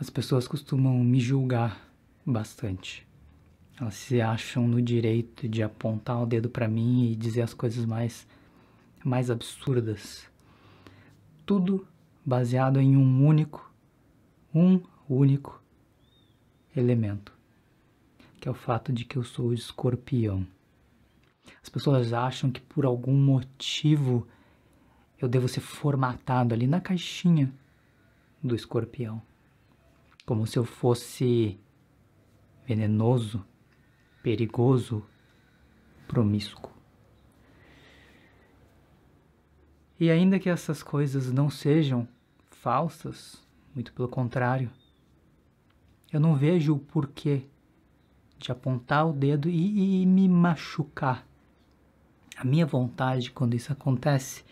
as pessoas costumam me julgar bastante. Elas se acham no direito de apontar o dedo para mim e dizer as coisas mais mais absurdas. Tudo baseado em um único, um único elemento, que é o fato de que eu sou escorpião. As pessoas acham que por algum motivo eu devo ser formatado ali na caixinha do escorpião como se eu fosse venenoso, perigoso, promíscuo. E ainda que essas coisas não sejam falsas, muito pelo contrário, eu não vejo o porquê de apontar o dedo e, e me machucar. A minha vontade quando isso acontece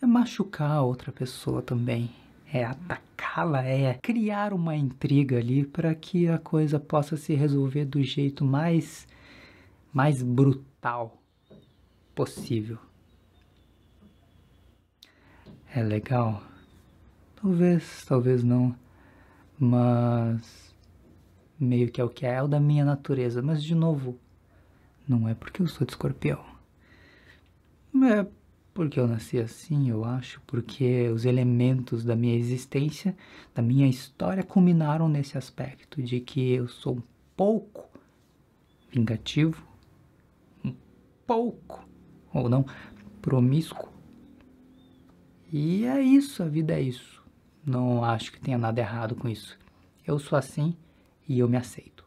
é machucar a outra pessoa também, é atacá-la, é criar uma intriga ali para que a coisa possa se resolver do jeito mais mais brutal possível. É legal? Talvez, talvez não, mas meio que é o que é, é o da minha natureza, mas de novo, não é porque eu sou de escorpião. É porque eu nasci assim, eu acho, porque os elementos da minha existência, da minha história, culminaram nesse aspecto de que eu sou um pouco vingativo, um pouco, ou não, promíscuo. E é isso, a vida é isso. Não acho que tenha nada errado com isso. Eu sou assim e eu me aceito.